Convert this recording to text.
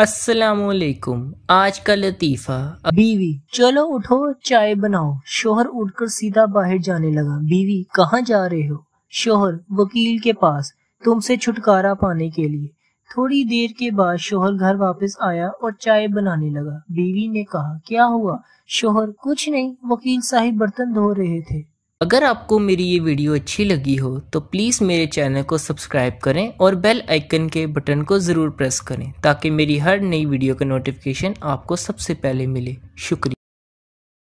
असलकुम आज का लतीफ़ा बीवी चलो उठो चाय बनाओ शोहर उठकर सीधा बाहर जाने लगा बीवी कहाँ जा रहे हो शोहर वकील के पास तुमसे छुटकारा पाने के लिए थोड़ी देर के बाद शोहर घर वापस आया और चाय बनाने लगा बीवी ने कहा क्या हुआ शोहर कुछ नहीं वकील साहिब बर्तन धो रहे थे अगर आपको मेरी ये वीडियो अच्छी लगी हो तो प्लीज़ मेरे चैनल को सब्सक्राइब करें और बेल आइकन के बटन को ज़रूर प्रेस करें ताकि मेरी हर नई वीडियो का नोटिफिकेशन आपको सबसे पहले मिले शुक्रिया